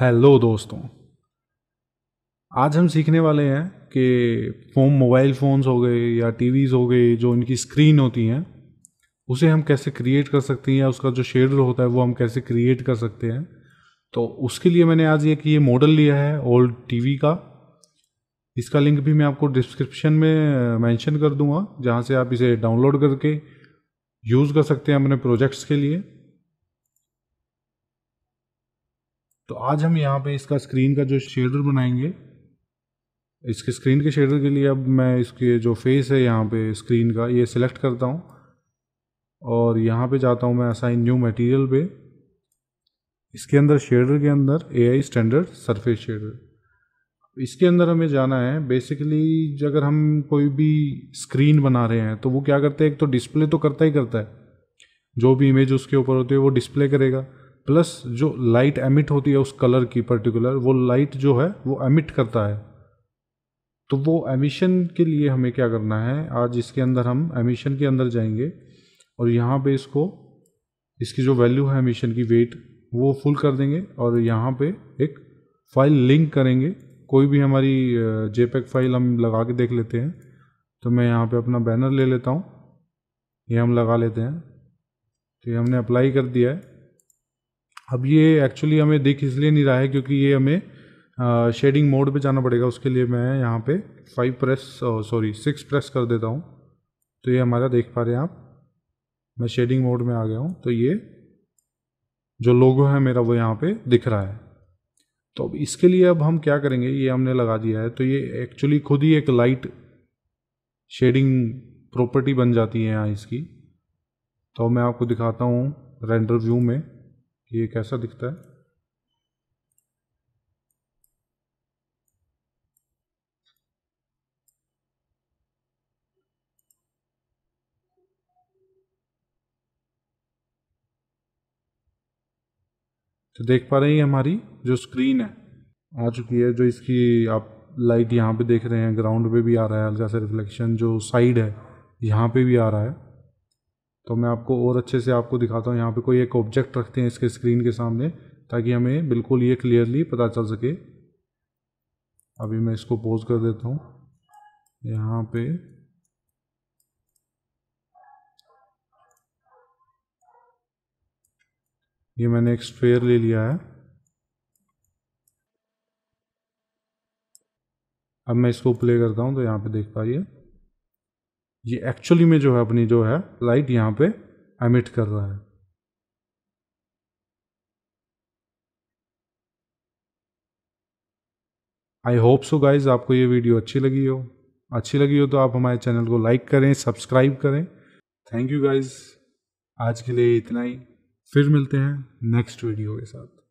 hello दोस्तों आज हम सीखने वाले हैं कि फोन मोबाइल फ़ोन्स हो गए या टीवीज़ हो गई जो इनकी स्क्रीन होती हैं उसे हम कैसे क्रिएट कर सकते हैं या उसका जो शेडर होता है वो हम कैसे क्रिएट कर सकते हैं तो उसके लिए मैंने आज एक ये मॉडल लिया है ओल्ड टीवी का इसका लिंक भी मैं आपको डिस्क्रिप्शन में मेंशन कर दूंगा जहाँ से आप इसे डाउनलोड करके यूज़ कर सकते हैं अपने प्रोजेक्ट्स के लिए तो आज हम यहाँ पे इसका स्क्रीन का जो शेडर बनाएंगे इसके स्क्रीन के शेडर के लिए अब मैं इसके जो फेस है यहाँ पे स्क्रीन का ये सिलेक्ट करता हूँ और यहाँ पे जाता हूँ मैं असाइन न्यू मटेरियल पे इसके अंदर शेडर के अंदर A I standard surface shader इसके अंदर हमें जाना है बेसिकली अगर हम कोई भी स्क्रीन बना रहे हैं तो वो क्या करते हैं एक तो डिस्प्ले तो करता ही करता है जो भी इमेज उसके ऊपर होती है वो डिस्प्ले करेगा प्लस जो लाइट एमिट होती है उस कलर की पर्टिकुलर वो लाइट जो है वो एमिट करता है तो वो एमिशन के लिए हमें क्या करना है आज इसके अंदर हम एमिशन के अंदर जाएंगे और यहाँ पे इसको इसकी जो वैल्यू है एमिशन की वेट वो फुल कर देंगे और यहाँ पे एक फाइल लिंक करेंगे कोई भी हमारी जेपेक फाइल हम लगा के देख लेते हैं तो मैं यहाँ पे अपना बैनर ले लेता हूँ ये हम लगा लेते हैं तो ये हमने अप्लाई कर दिया है अब ये एक्चुअली हमें दिख इसलिए नहीं रहा है क्योंकि ये हमें शेडिंग मोड पे जाना पड़ेगा उसके लिए मैं यहाँ पे five press sorry six press कर देता हूँ तो ये हमारा देख पा रहे हैं आप मैं शेडिंग मोड में आ गया हूँ तो ये जो लोगो है मेरा वो यहाँ पे दिख रहा है तो अब इसके लिए अब हम क्या करेंगे ये हमने लगा दिया है तो ये एक्चुअली खुद ही एक लाइट शेडिंग प्रॉपर्टी बन जाती है यहाँ इसकी तो मैं आपको दिखाता हूँ रेंडर व्यू में कि ये कैसा दिखता है तो देख पा रहे हैं हमारी जो स्क्रीन है आ चुकी है जो इसकी आप लाइट यहाँ पे देख रहे हैं ग्राउंड पे भी आ रहा है हल्का सा रिफ्लेक्शन जो साइड है यहाँ पे भी आ रहा है तो मैं आपको और अच्छे से आपको दिखाता हूँ यहाँ पे कोई एक ऑब्जेक्ट रखते हैं इसके स्क्रीन के सामने ताकि हमें बिल्कुल ये क्लियरली पता चल सके अभी मैं इसको पोज कर देता हूँ यहाँ पे ये मैंने एक स्पेयर ले लिया है अब मैं इसको प्ले करता हूँ तो यहाँ पे देख पाइए ये एक्चुअली में जो है अपनी जो है लाइट यहाँ पे एमिट कर रहा है आई होप सो गाइज आपको ये वीडियो अच्छी लगी हो अच्छी लगी हो तो आप हमारे चैनल को लाइक करें सब्सक्राइब करें थैंक यू गाइज आज के लिए इतना ही फिर मिलते हैं नेक्स्ट वीडियो के साथ